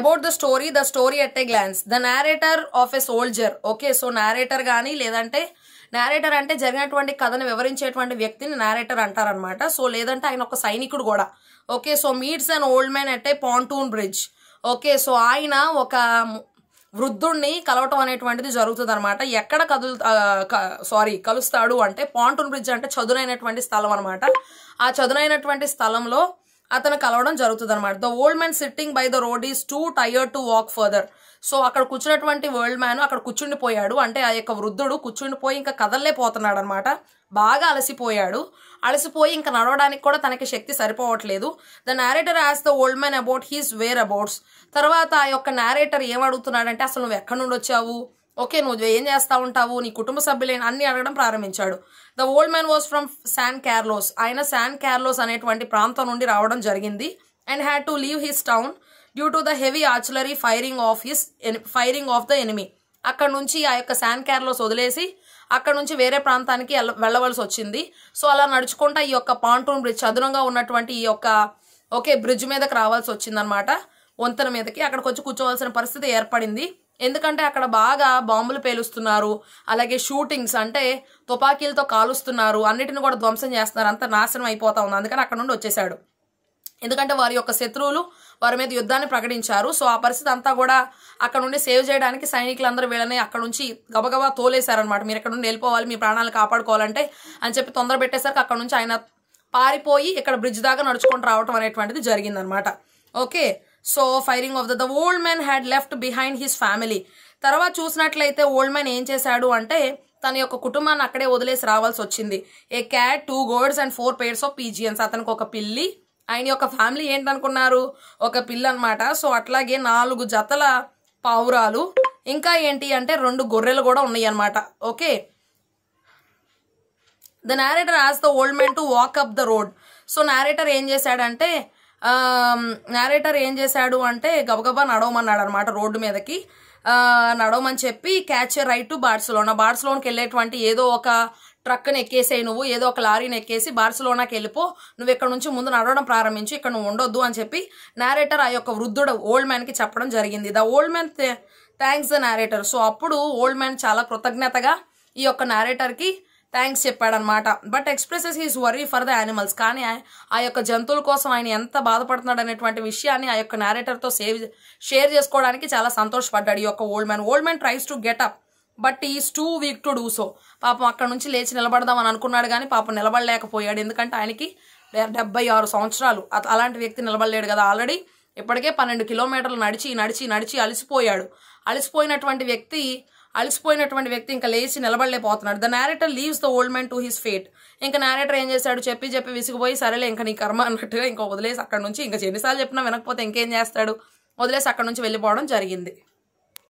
about the story the story at a glance the narrator of a soldier okay so narrator కానీ లేదంటే narrator అంటే జరిగినటువంటి కథను వివరించేటువంటి వ్యక్తిని నేరేటర్ అంటారనమాట సో లేదంటే ఆయన ఒక సైనికుడు కూడా okay so meets and old man at a pontoon bridge okay so ఆయన ఒక వృద్ధుణ్ణి కలవటం అనేటువంటిది జరుగుతుంది అనమాట ఎక్కడ కదు సారీ కలుస్తాడు అంటే పాంటూన్ బ్రిడ్జ్ అంటే చదునైనటువంటి స్థలం అనమాట ఆ చదునైనటువంటి స్థలంలో అతను కలవడం జరుగుతుంది అనమాట the old man sitting by the road is too tired to walk further so అక్కడ కూర్చున్నటువంటి వరల్డ్ మ్యాన్ అక్కడ కూర్చుండిపోయాడు అంటే ఆ యొక్క వృద్ధుడు కూర్చుండిపోయి ఇంకా కదలలేపోతున్నాడు అనమాట బాగా అలసిపోయాడు అలసిపోయి ఇంకా నడవడానికి కూడా తనకి శక్తి సరిపోవట్లేదు ద నేరేటర్ యాజ్ the old man about his whereabouts తర్వాత ఆ యొక్క నేరేటర్ ఏమడుగుతున్నాడంటే అసలు నువ్వు ఎక్కడి నుండి వచ్చావు ఓకే నువ్వు ఏం చేస్తా ఉంటావు నీ కుటుంబ సభ్యులైన అన్ని అడగడం ప్రారంభించాడు the old man was from San Carlos ఆయన శాన్ క్యార్లోస్ అనేటువంటి ప్రాంతం నుండి రావడం జరిగింది and had to leave his town due to the heavy artillery firing of his firing of the enemy అక్కడ నుంచి ఆ యొక్క శాన్ క్యార్లోస్ వదిలేసి అక్కడ నుంచి వేరే ప్రాంతానికి వెళ్ళవలసి వచ్చింది సో అలా నడుచుకుంటా ఈ యొక్క పాంటూన్ బ్రిడ్జ్ చదునంగా ఉన్నటువంటి ఈ యొక్క ఓకే బ్రిడ్జ్ మీదకి రావాల్సి వచ్చిందనమాట వంతెన మీదకి అక్కడికి వచ్చి కూర్చోవలసిన పరిస్థితి ఏర్పడింది ఎందుకంటే అక్కడ బాగా బాంబులు పేలుస్తున్నారు అలాగే షూటింగ్స్ అంటే తుపాకీలతో కాలుస్తున్నారు అన్నిటిని కూడా ధ్వంసం చేస్తున్నారు అంత నాశనం అయిపోతా ఉంది అందుకని అక్కడ నుండి వచ్చేసాడు ఎందుకంటే వారి యొక్క శత్రువులు వారి మీద యుద్ధాన్ని ప్రకటించారు సో ఆ పరిస్థితి అంతా కూడా అక్కడ నుండి సేవ్ చేయడానికి సైనికులందరూ వీళ్ళని అక్కడ నుంచి గబగబా తోలేశారనమాట మీరు ఇక్కడ నుండి వెళ్ళిపోవాలి మీ ప్రాణాలు కాపాడుకోవాలంటే అని చెప్పి తొందర పెట్టేసరికి అక్కడ నుంచి ఆయన పారిపోయి ఇక్కడ బ్రిడ్జ్ దాకా నడుచుకుంటూ రావడం అనేటువంటిది జరిగిందనమాట okay so firing of the the old man had left behind his family తర్వాత చూసినట్లయితే ఓల్డ్ మ్యాన్ ఏం చేశాడు అంటే తన యొక్క కుటుంబాన్ని అక్కడే వదిలేసి రావాల్సి వచ్చింది a cat two goats and four pairs of pigeons అతనికి ఒక పిల్లి ఆయన యొక్క ఫ్యామిలీ ఏంటనుకున్నారు ఒక పిల్ల అనమాట సో అట్లాగే నాలుగు జతల పావురాలు ఇంకా ఏంటి అంటే రెండు గొర్రెలు కూడా ఉన్నాయి అనమాట ఓకే ద నేరేటర్ యాజ్ the old man to walk up the road so narrator ఏం చేశాడంటే నేరేటర్ ఏం చేశాడు అంటే గబగబా నడవమన్నాడు అనమాట రోడ్డు మీదకి నడవమని చెప్పి క్యాచ్ రైట్ టు బార్సిలోనా బార్సిలోన్కి వెళ్ళేటువంటి ఏదో ఒక ట్రక్ని ఎక్కేసేయి నువ్వు ఏదో ఒక లారీని ఎక్కేసి బార్సిలోనాకి వెళ్ళిపో నువ్వు ఇక్కడ నుంచి ముందు నడవడం ప్రారంభించి ఇక్కడ నువ్వు ఉండొద్దు అని చెప్పి నేరేటర్ ఆ యొక్క వృద్ధుడు ఓల్డ్ మ్యాన్కి చెప్పడం జరిగింది the old man thanks the narrator so అప్పుడు ఓల్డ్ మ్యాన్ చాలా కృతజ్ఞతగా ఈ యొక్క నేరేటర్కి థ్యాంక్స్ చెప్పాడనమాట but expresses his worry for the animals కానీ ఆ యొక్క జంతువుల కోసం ఆయన ఎంత బాధపడుతున్నాడు అనేటువంటి విషయాన్ని ఆ యొక్క నేరేటర్తో సేవ్ షేర్ చేసుకోవడానికి చాలా సంతోషపడ్డాడు ఈ యొక్క old man old man tries to get up but is too weak to do so పాపం అక్కడ నుంచి లేచి నిలబడదామని అనుకున్నాడు కానీ పాపం నిలబడలేకపోయాడు ఎందుకంటే ఆయనకి డెబ్బై ఆరు సంవత్సరాలు అలాంటి వ్యక్తి నిలబడలేడు కదా ఆల్రెడీ ఇప్పటికే పన్నెండు కిలోమీటర్లు నడిచి నడిచి నడిచి అలసిపోయాడు అలసిపోయినటువంటి వ్యక్తి అలసిపోయినటువంటి వ్యక్తి ఇంకా లేచి నిలబడలేకపోతున్నాడు the narrator leaves the old man to his fate ఇంకా నేరేటర్ ఏం చేశాడు చెప్పి చెప్పి విసిగిపోయి సరేలే ఇంకా నీ కర్మ అన్నట్టుగా ఇంకా వదిలేసి అక్కడ నుంచి ఇంకా ఎన్నిసార్లు చెప్పినా వినకపోతే ఇంకేం చేస్తాడు వదిలేసి అక్కడ నుంచి వెళ్ళిపోవడం జరిగింది